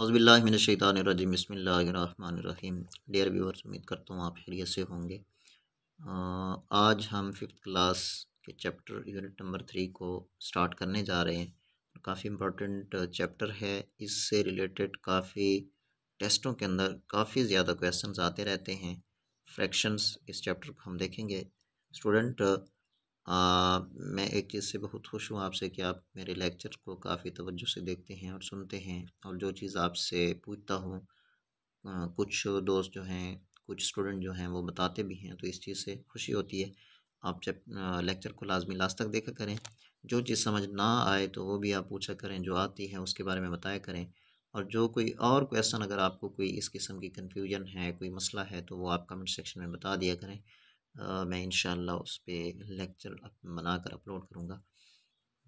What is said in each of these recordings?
हज़बिल्लाशैतानरजीम बसमीम dear viewers उम्मीद करता हूँ आप खैरियत से होंगे आज हम फिफ्थ क्लास के चैप्टर यूनिट नंबर थ्री को स्टार्ट करने जा रहे हैं काफ़ी इम्पोर्टेंट चैप्टर है इससे रिलेटेड काफ़ी टेस्टों के अंदर काफ़ी ज़्यादा क्वेश्चंस आते रहते हैं फ्रैक्शंस इस चैप्टर को हम देखेंगे स्टूडेंट आ, मैं एक चीज़ से बहुत खुश हूँ आपसे कि आप मेरे लेक्चर को काफ़ी तवज्जो से देखते हैं और सुनते हैं और जो चीज़ आपसे पूछता हूँ कुछ दोस्त जो हैं कुछ स्टूडेंट जो हैं वो बताते भी हैं तो इस चीज़ से खुशी होती है आप जब लेक्चर को लाजमी लास्ट तक देखा करें जो चीज़ समझ ना आए तो वो भी आप पूछा करें जो आती है उसके बारे में बताया करें और जो कोई और क्वेश्चन अगर आपको कोई इस किस्म की कन्फ्यूजन है कोई मसला है तो वो आप कमेंट सेक्शन में बता दिया करें मैं इन उस पर लेक्चर बना कर अपलोड करूँगा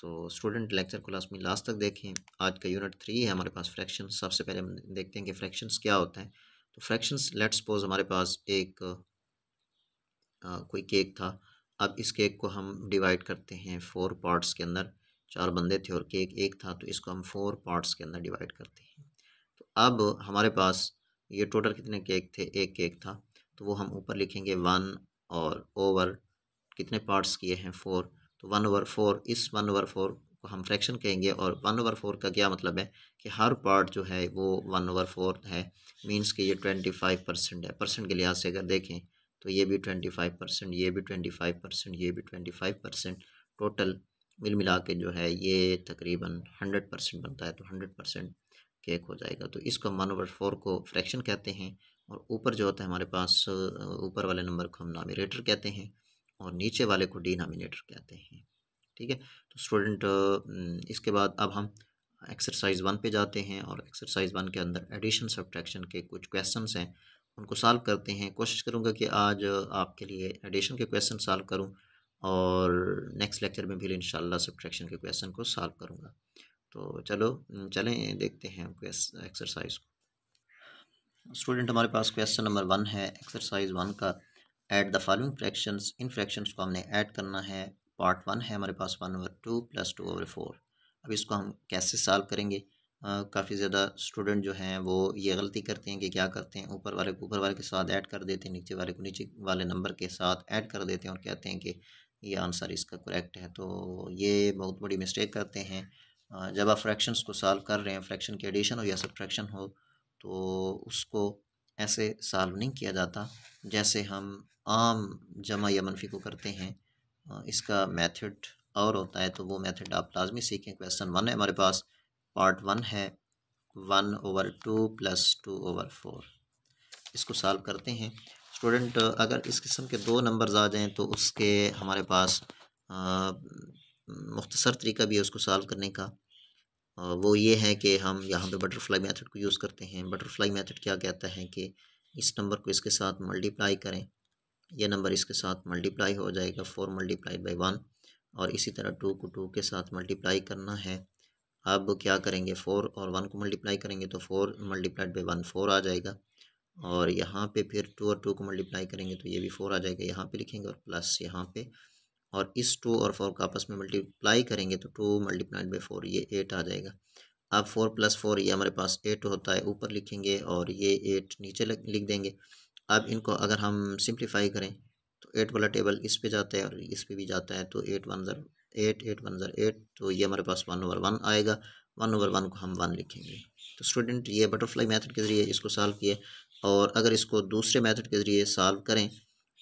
तो स्टूडेंट लेक्चर क्लास में लास्ट तक देखें आज का यूनिट थ्री है हमारे पास फ्रैक्शन सबसे पहले हम देखते हैं कि फ्रैक्शंस क्या होते हैं तो फ्रैक्शंस लेट सपोज हमारे पास एक आ, कोई केक था अब इस केक को हम डिवाइड करते हैं फोर पार्ट्स के अंदर चार बंदे थे और केक एक था तो इसको हम फोर पार्ट्स के अंदर डिवाइड करते हैं तो अब हमारे पास ये टोटल कितने केक थे एक केक था तो वो हम ऊपर लिखेंगे वन और ओवर कितने पार्ट्स किए हैं फोर तो वन ओवर फोर इस वन ओवर फोर को हम फ्रैक्शन कहेंगे और वन ओवर फोर का क्या मतलब है कि हर पार्ट जो है वो वन ओवर फोर है मीन्स कि ये ट्वेंटी फाइव परसेंट है परसेंट के लिहाज से अगर देखें तो ये भी ट्वेंटी फाइव परसेंट ये भी ट्वेंटी फाइव परसेंट ये भी ट्वेंटी फाइव परसेंट टोटल मिल मिला के जो है ये तकरीबन हंड्रेड परसेंट बनता है तो हंड्रेड परसेंट केक हो जाएगा तो इसको वन ओवर फोर को फ्रैक्शन कहते हैं और ऊपर जो होता है हमारे पास ऊपर वाले नंबर को हम नामिनेटर कहते हैं और नीचे वाले को नामिनेटर कहते हैं ठीक है तो स्टूडेंट हम्म, इसके बाद अब हम एक्सरसाइज वन पे जाते हैं और एक्सरसाइज वन के अंदर एडिशन सब्ट्रैक्शन के कुछ क्वेश्चन हैं उनको सॉल्व करते हैं कोशिश करूँगा कि आज आपके लिए एडिशन के क्वेश्चन सॉल्व करूँ और नेक्स्ट लेक्चर में भी इन सब्ट्रैक्शन के क्वेश्चन को सॉल्व करूँगा तो चलो चलें देखते हैं एक्सरसाइज को स्टूडेंट हमारे पास क्वेश्चन नंबर वन है एक्सरसाइज वन का ऐड द फॉलोइंग फ्रैक्शन इन फ्रैक्शन को हमने ऐड करना है पार्ट वन है हमारे पास one over two plus two over four अब इसको हम कैसे सॉल्व करेंगे काफ़ी ज़्यादा स्टूडेंट जो हैं वो ये गलती करते हैं कि क्या करते हैं ऊपर वाले को ऊपर वाले के साथ ऐड कर देते हैं नीचे वाले को नीचे वाले नंबर के साथ ऐड कर देते हैं और कहते हैं कि ये आंसर इसका करेक्ट है तो ये बहुत बड़ी मिस्टेक करते हैं जब आप फ्रैक्शंस को सॉल्व कर रहे हैं फ्रैक्शन की एडिशन हो या सब हो तो उसको ऐसे सॉल्व नहीं किया जाता जैसे हम आम जमा या मनफी को करते हैं इसका मेथड और होता है तो वो मेथड आप लाजमी सीखें क्वेश्चन वन है हमारे पास पार्ट वन है one over two plus two over four इसको सॉल्व करते हैं स्टूडेंट अगर इस किस्म के दो नंबर्स आ जाएं तो उसके हमारे पास मुख्तसर तरीका भी है उसको सॉल्व करने का वो ये है कि हम यहाँ पे बटरफ्लाई मेथड को यूज़ करते हैं बटरफ्लाई मेथड क्या कहता है कि इस नंबर को इसके साथ मल्टीप्लाई करें यह नंबर इसके साथ मल्टीप्लाई हो जाएगा फोर मल्टीप्लाई बाई वन और इसी तरह टू को टू के साथ मल्टीप्लाई करना है अब क्या करेंगे फ़ोर और वन को मल्टीप्लाई करेंगे तो four multiplied by one four आ जाएगा और यहाँ पे फिर टू और टू को मल्टीप्लाई करेंगे तो ये भी फोर आ जाएगा यहाँ पे लिखेंगे और प्लस यहाँ पे और इस टू और फोर का आपस में मल्टीप्लाई करेंगे तो टू मल्टीप्लाइड बाई फोर ये एट आ जाएगा अब फोर प्लस फोर ये हमारे पास एट होता है ऊपर लिखेंगे और ये एट नीचे लिख देंगे अब इनको अगर हम सिंप्लीफाई करें तो एट वाला टेबल इस पे जाता है और इस पे भी जाता है तो एट वन ज़र एट एट वन ज़र एट तो ये हमारे पास वन ओवर वन आएगा वन ओवर वन को हम वन लिखेंगे तो स्टूडेंट ये बटरफ्लाई मेथड के ज़रिए इसको सॉल्व किए और अगर इसको दूसरे मेथड के ज़रिए सॉल्व करें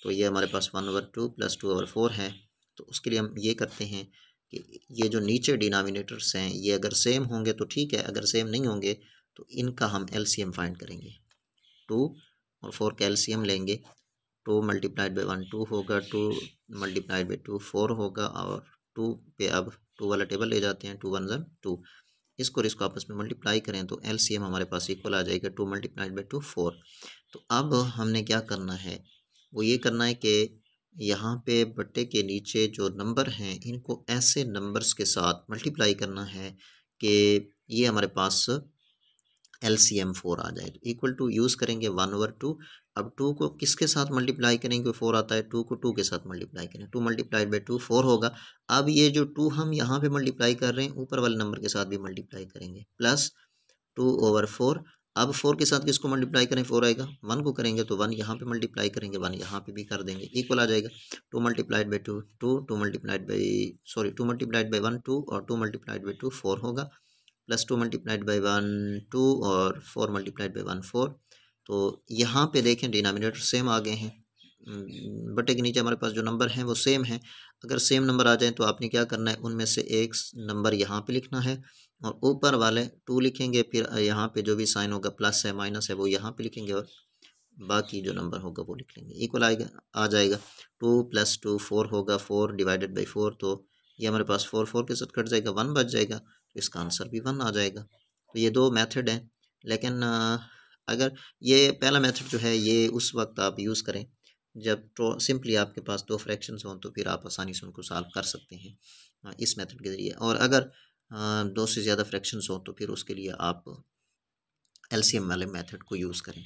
तो ये हमारे पास one over two plus two over four है तो उसके लिए हम ये करते हैं कि ये जो नीचे डिनोमिनेटर्स हैं ये अगर सेम होंगे तो ठीक है अगर सेम नहीं होंगे तो इनका हम एलसीएम फाइंड करेंगे टू और फोर का लेंगे two multiplied by one two होगा two multiplied by two four होगा और टू पे अब टू वाला टेबल ले जाते हैं टू वन जन टू इसको इसको आपस में मल्टीप्लाई करें तो एल सी एम हमारे पास इक्वल आ जाएगा two multiplied by two four तो अब हमने क्या करना है वो ये करना है कि यहाँ पे बट्टे के नीचे जो नंबर हैं इनको ऐसे नंबर्स के साथ मल्टीप्लाई करना है कि ये हमारे पास एल सी एम फोर आ जाए इक्वल टू यूज़ करेंगे वन ओवर टू अब टू को किसके साथ मल्टीप्लाई करेंगे फोर आता है टू को टू के साथ मल्टीप्लाई करें two multiplied by two four होगा अब ये जो टू हम यहाँ पे मल्टीप्लाई कर रहे हैं ऊपर वाले नंबर के साथ भी मल्टीप्लाई करेंगे प्लस टू ओवर फोर अब फोर के साथ किसको मल्टीप्लाई करें फोर आएगा वन को करेंगे तो वन यहाँ पे मल्टीप्लाई करेंगे वन यहाँ पे भी कर देंगे इक्वल आ जाएगा two multiplied by two two two multiplied by sorry two multiplied by one two और two multiplied by two four होगा plus two multiplied by one two और four multiplied by one four तो यहाँ पे देखें denominator same आ गए हैं हम्म, बटे के नीचे हमारे पास जो नंबर हैं वो सेम हैं अगर सेम नंबर आ जाए तो आपने क्या करना है उनमें से एक नंबर यहाँ पे लिखना है और ऊपर वाले टू लिखेंगे फिर यहाँ पे जो भी साइन होगा प्लस है माइनस है वो यहाँ पे लिखेंगे और बाकी जो नंबर होगा वो लिख लेंगे इक्वल आएगा आ जाएगा टू प्लस टू फोर होगा फोर डिवाइडेड बाई फोर तो ये हमारे पास फोर फोर के साथ कट जाएगा वन बच जाएगा तो इसका आंसर भी वन आ जाएगा तो ये दो मैथड हैं लेकिन अगर ये पहला मेथड जो है ये उस वक्त आप यूज़ करें जब तो सिंपली आपके पास दो फ्रैक्शंस हों तो फिर आप आसानी से उनको सॉल्व कर सकते हैं इस मेथड के ज़रिए और अगर दो से ज़्यादा फ्रैक्शन हो तो फिर उसके लिए आप एम वाले मेथड को यूज़ करें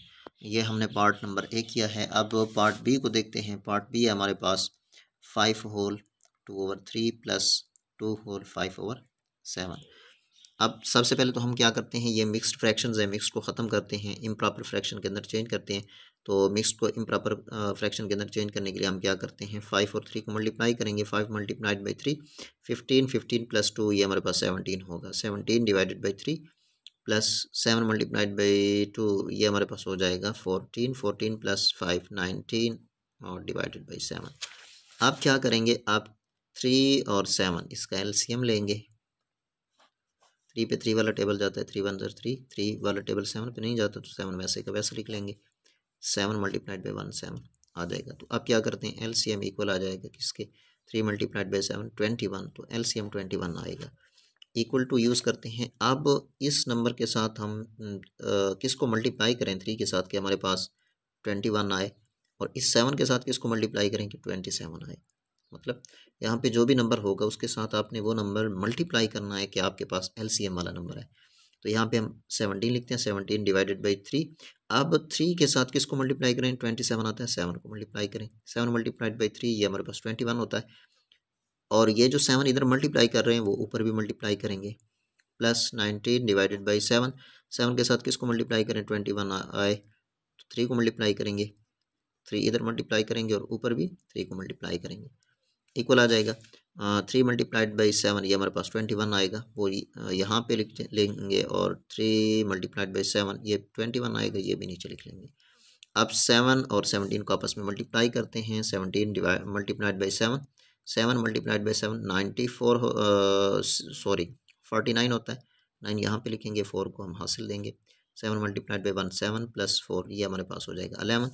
यह हमने पार्ट नंबर ए किया है अब पार्ट बी को देखते हैं पार्ट बी हमारे पास five whole two over three plus two whole five over seven अब सबसे पहले तो हम क्या करते हैं ये मिक्सड फ्रैक्शन है मिक्स को ख़त्म करते हैं इम्प्रॉपर फ्रैक्शन के अंदर चेंज करते हैं तो मिक्स को इम्प्रॉपर फ्रैक्शन के अंदर चेंज करने के लिए हम क्या करते हैं फाइव और थ्री को मल्टीप्लाई करेंगे five multiplied by three fifteen fifteen plus two ये हमारे पास सेवनटीन होगा seventeen divided by three plus seven multiplied by two ये हमारे पास हो जाएगा fourteen fourteen plus five nineteen और डिवाइडेड बाई सेवन आप क्या करेंगे आप थ्री और सेवन इसका एलसीएम लेंगे थ्री पे थ्री वाला टेबल जाता है थ्री वन जर थ्री थ्री वाला टेबल सेवन पे नहीं जाता तो सेवन वैसे का वैसे लिख लेंगे seven multiplied by one seven आ जाएगा तो अब क्या करते हैं एल सी एम इक्वल आ जाएगा किसके three multiplied by seven twenty one तो L C M twenty one आएगा इक्वल टू यूज़ करते हैं अब इस नंबर के साथ हम किस किसको मल्टीप्लाई करें थ्री के साथ कि हमारे पास ट्वेंटी वन आए और इस सेवन के साथ किसको मल्टीप्लाई करें कि ट्वेंटी सेवन आए मतलब यहाँ पे जो भी नंबर होगा उसके साथ आपने वो नंबर मल्टीप्लाई करना है कि आपके पास एल सी एम वाला नंबर है तो यहाँ पे हम सेवनटीन लिखते हैं सेवनटीन डिवाइडेड बाई थ्री अब थ्री के साथ किसको मल्टीप्लाई करें ट्वेंटी सेवन आता है सेवन को मल्टीप्लाई करें सेवन मल्टीप्लाइड बाई थ्री ये हमारे पास ट्वेंटी वन होता है और ये जो सेवन इधर मल्टीप्लाई कर रहे हैं वो ऊपर भी मल्टीप्लाई करेंगे plus nineteen divided by seven seven के साथ किसको मल्टीप्लाई करें ट्वेंटी वन आए तो थ्री को मल्टीप्लाई करेंगे थ्री इधर मल्टीप्लाई करेंगे और ऊपर भी थ्री को मल्टीप्लाई करेंगे इक्वल आ जाएगा थ्री मल्टीप्लाइड बाई सेवन ये हमारे पास ट्वेंटी वन आएगा वो यहाँ पे लिख लेंगे और थ्री मल्टीप्लाइड बाई सेवन ये ट्वेंटी वन आएगा ये भी नीचे लिख लेंगे अब सेवन और सेवनटीन को आपस में मल्टीप्लाई करते हैं seventeen divide multiplied by seven seven multiplied by seven ninety four sorry forty nine होता है नाइन यहाँ पे लिखेंगे फोर को हम हासिल देंगे seven multiplied by one seven plus four ये हमारे पास हो जाएगा अलेवन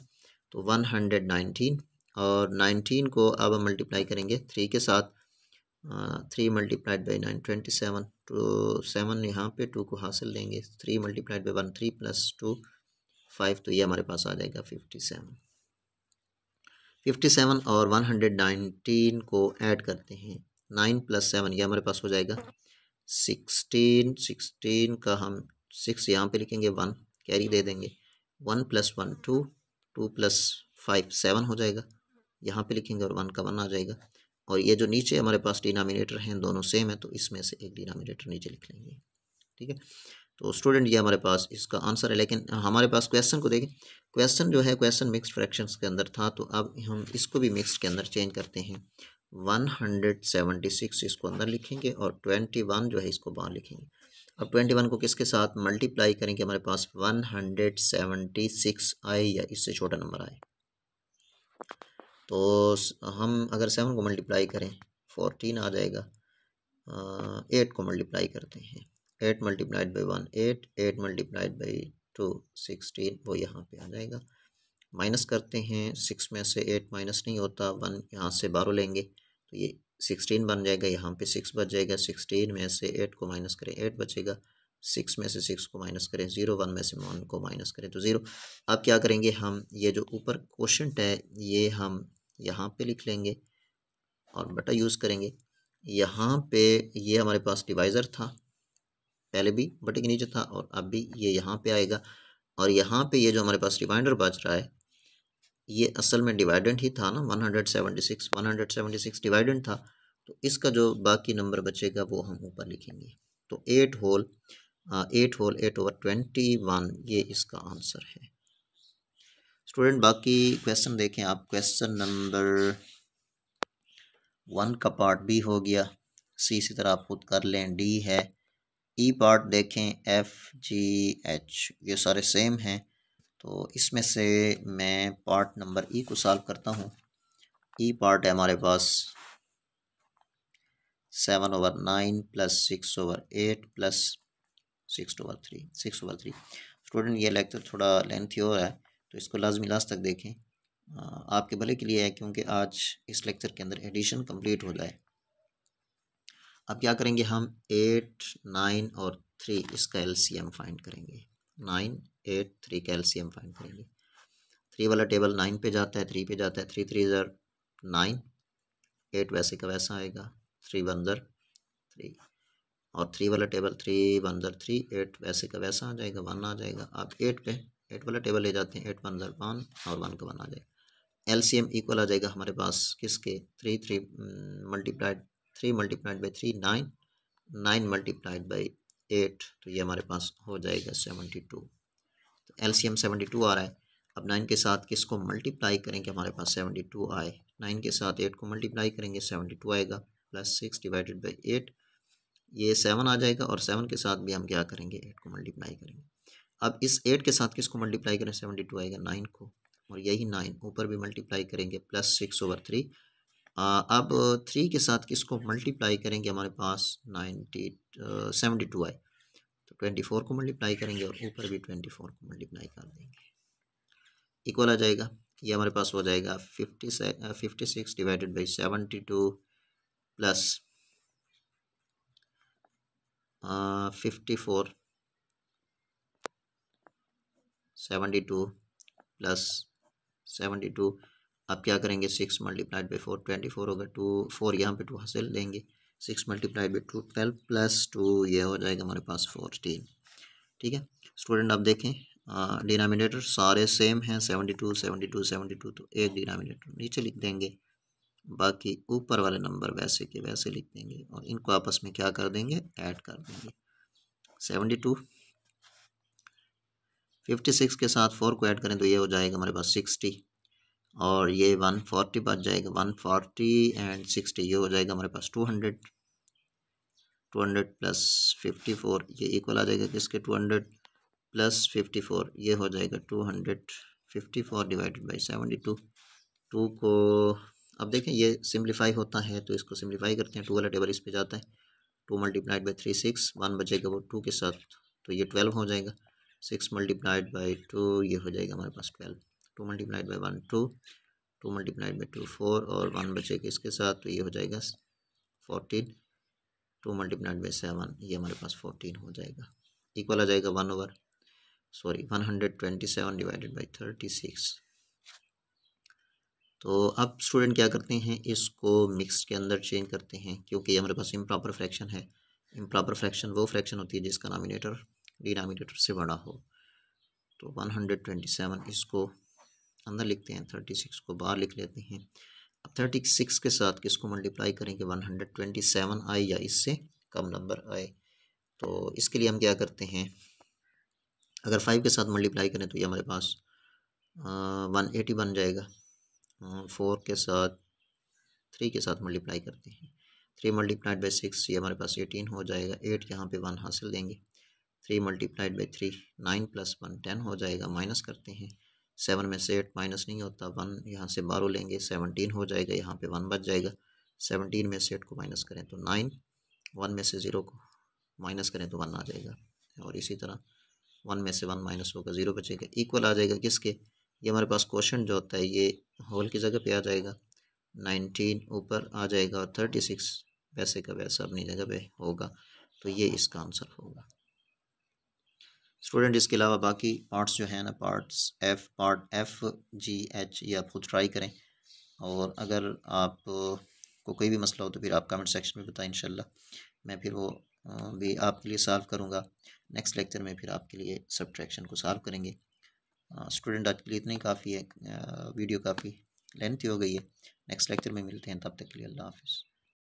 तो वन हंड्रेड नाइनटीन और नाइनटीन को अब हम मल्टीप्लाई करेंगे थ्री के साथ three multiplied by nine twenty seven two seven यहाँ पे टू को हासिल लेंगे three multiplied by one three plus two five तो ये हमारे पास आ जाएगा फिफ्टी सेवन फिफ्टी सेवन और वन हंड्रेड नाइनटीन को ऐड करते हैं नाइन प्लस सेवन ये हमारे पास हो जाएगा सिक्सटीन सिक्सटीन का हम सिक्स यहाँ पे लिखेंगे वन कैरी दे देंगे one plus one two two plus five seven हो जाएगा यहाँ पे लिखेंगे और वन का वन आ जाएगा और ये जो नीचे हमारे पास डिनोमिनेटर हैं दोनों सेम है तो इसमें से एक डिनोमिनेटर नीचे लिख लेंगे ठीक है तो स्टूडेंट ये हमारे पास इसका आंसर है लेकिन हमारे पास क्वेश्चन को देखें क्वेश्चन जो है क्वेश्चन मिक्स फ्रैक्शन के अंदर था तो अब हम इसको भी मिक्स के अंदर चेंज करते हैं वन हंड्रेड सेवेंटी सिक्स इसको अंदर लिखेंगे और ट्वेंटी वन जो है इसको बाहर लिखेंगे अब ट्वेंटी वन को किसके साथ मल्टीप्लाई करेंगे हमारे पास वन हंड्रेड सेवेंटी सिक्स आए या इससे छोटा नंबर आए तो हम अगर सेवन को मल्टीप्लाई करें फोर्टीन आ जाएगा एट को मल्टीप्लाई करते हैं eight multiplied by one eight eight multiplied by two sixteen वो यहाँ पे आ जाएगा माइनस करते हैं सिक्स में से एट माइनस नहीं होता वन यहाँ से बारह लेंगे तो ये सिक्सटीन बन जाएगा यहाँ पे सिक्स बच जाएगा सिक्सटीन में से एट को माइनस करें एट बचेगा सिक्स में से सिक्स को माइनस करें ज़ीरो वन में से वन को माइनस करें तो ज़ीरो अब क्या करेंगे हम ये जो ऊपर क्वेश्चन है ये हम यहाँ पे लिख लेंगे और बटा यूज़ करेंगे यहाँ पे ये हमारे पास डिवाइज़र था पहले भी बटे के नीचे था और अब भी ये यहाँ पे आएगा और यहाँ पे ये जो हमारे पास रिमाइंडर बच रहा है ये असल में डिवाइडेंट ही था ना one hundred seventy six one hundred seventy six dividend था तो इसका जो बाकी नंबर बचेगा वो हम ऊपर लिखेंगे तो eight whole eight whole eight over twenty one ये इसका आंसर है स्टूडेंट बाकी क्वेश्चन देखें आप क्वेश्चन नंबर वन का पार्ट बी हो गया सी इसी तरह आप खुद कर लें डी है ई e पार्ट देखें एफ जी एच ये सारे सेम हैं तो इसमें से मैं पार्ट नंबर ई e को सॉल्व करता हूँ ई e पार्ट है हमारे पास seven over nine plus six over eight plus six over three six over three student ये लेक्चर थोड़ा लेंथी हो रहा है तो इसको लाजमी लास्ट तक देखें आपके भले के लिए है क्योंकि आज इस लेक्चर के अंदर एडिशन कंप्लीट हो जाए अब क्या करेंगे हम एट नाइन और थ्री इसका एलसीएम फाइंड करेंगे नाइन एट थ्री का एलसीएम फाइंड करेंगे थ्री वाला टेबल नाइन पे जाता है थ्री पे जाता है थ्री थ्री ज़र नाइन एट वैसे का वैसा आएगा थ्री वन ज़र थ्री और थ्री वाला टेबल थ्री वन ज़र थ्री एट वैसे का वैसा आ जाएगा वन आ जाएगा आप एट पे एट वाला टेबल ले जाते हैं एट वन ज़र वन और वन का वन आ जाएगा एल सी एम इक्वल आ जाएगा हमारे पास किसके three three multiplied three multiplied by three nine nine multiplied by eight तो ये हमारे पास हो जाएगा सेवेंटी टू तो L C M seventy two आ रहा है अब नाइन के साथ किसको मल्टीप्लाई करेंगे हमारे पास सेवेंटी टू आए नाइन के साथ एट को मल्टीप्लाई करेंगे सेवेंटी टू आएगा plus six divided by eight ये सेवन आ जाएगा और सेवन के साथ भी हम क्या करेंगे एट को मल्टीप्लाई करेंगे अब इस एट के साथ किसको मल्टीप्लाई करें सेवेंटी टू आएगा नाइन को और यही नाइन ऊपर भी मल्टीप्लाई करेंगे प्लस सिक्स ओवर थ्री अब थ्री के साथ किसको मल्टीप्लाई करेंगे हमारे पास नाइन्टी सेवेंटी टू आए तो ट्वेंटी फोर को मल्टीप्लाई करेंगे और ऊपर भी ट्वेंटी फोर को मल्टीप्लाई कर देंगे इक्वल आ जाएगा ये हमारे पास हो जाएगा फिफ्टी से fifty six divided by seventy two plus fifty four seventy two plus seventy two अब क्या करेंगे six multiplied by four twenty four होगा टू फोर यहाँ पे टू हासिल लेंगे six multiplied by two twelve plus two ये हो जाएगा हमारे पास फोर्टीन ठीक है स्टूडेंट आप देखें डिनोमिनेटर सारे सेम हैं seventy two seventy two seventy two तो एक डिनोमिनेटर नीचे लिख देंगे बाकी ऊपर वाले नंबर वैसे के वैसे लिख देंगे और इनको आपस में क्या कर देंगे ऐड कर देंगे सेवेंटी टू फिफ्टी सिक्स के साथ फोर को ऐड करें तो ये हो जाएगा हमारे पास सिक्सटी और ये वन फोर्टी बच जाएगा वन फोर्टी एंड सिक्सटी ये हो जाएगा हमारे पास two hundred two hundred plus fifty four ये इक्वल आ जाएगा किसके two hundred plus fifty four ये हो जाएगा two hundred fifty four divided by seventy two two को अब देखें ये सिम्प्लीफाई होता है तो इसको सिम्प्लीफाई करते हैं टू वाला टेबल इस पर जाता है two multiplied by three six one बचेगा वो टू के साथ तो ये ट्वेल्व हो जाएगा सिक्स मल्टीप्लाइड बाई टू ये हो जाएगा हमारे पास twelve two multiplied by one two two multiplied by two four और वन बचेगा इसके साथ तो ये हो जाएगा fourteen two multiplied by seven ये हमारे पास फोर्टीन हो जाएगा इक्वल आ जाएगा one over sorry one hundred twenty seven divided by thirty six तो अब स्टूडेंट क्या करते हैं इसको मिक्स के अंदर चेंज करते हैं क्योंकि हमारे पास इम्प्रॉपर फ्रैक्शन है इम्प्रॉपर फ्रैक्शन वो फ्रैक्शन होती है जिसका नामिनेटर डिनामिनेटर से बड़ा हो तो वन हंड्रेड ट्वेंटी सेवन इसको अंदर लिखते हैं थर्टी सिक्स को बाहर लिख लेते हैं अब थर्टी सिक्स के साथ किसको मल्टीप्लाई करेंगे वन हंड्रेड ट्वेंटी सेवन आए या इससे कम नंबर आए तो इसके लिए हम क्या करते हैं अगर फाइव के साथ मल्टीप्लाई करें तो ये हमारे पास वन एटी बन जाएगा फोर के साथ थ्री के साथ मल्टीप्लाई करते हैं थ्री मल्टीप्लाइड बाई सिक्स ये हमारे पास एटीन हो जाएगा एट यहाँ पे वन हासिल देंगे three multiplied by three nine plus one ten हो जाएगा माइनस करते हैं सेवन में से एट माइनस नहीं होता वन यहाँ से बारह लेंगे सेवनटीन हो जाएगा यहाँ पे वन बच जाएगा सेवनटीन में से एट को माइनस करें तो नाइन वन में से ज़ीरो को माइनस करें तो वन आ जाएगा और इसी तरह वन में से वन माइनस होगा ज़ीरो बचेगा इक्वल आ जाएगा किसके ये हमारे पास क्वेश्चन जो होता है ये होल की जगह पे आ जाएगा नाइनटीन ऊपर आ जाएगा और थर्टी सिक्स वैसे का वैसा अपनी जगह पे होगा तो ये इसका आंसर होगा स्टूडेंट इसके अलावा बाकी पार्ट्स जो है ना parts F part F G H ये आप खुद ट्राई करें और अगर आप को कोई भी मसला हो तो फिर आप कमेंट सेक्शन में बताएं इंशाल्लाह मैं फिर वो भी आपके लिए सॉल्व करूँगा नेक्स्ट लेक्चर में फिर आपके लिए सब्ट्रैक्शन को सॉल्व करेंगे स्टूडेंट हाँ, आज के लिए इतनी काफ़ी है वीडियो काफ़ी लेंथी हो गई है नेक्स्ट लेक्चर में मिलते हैं तब तक के लिए अल्लाह हाफिज़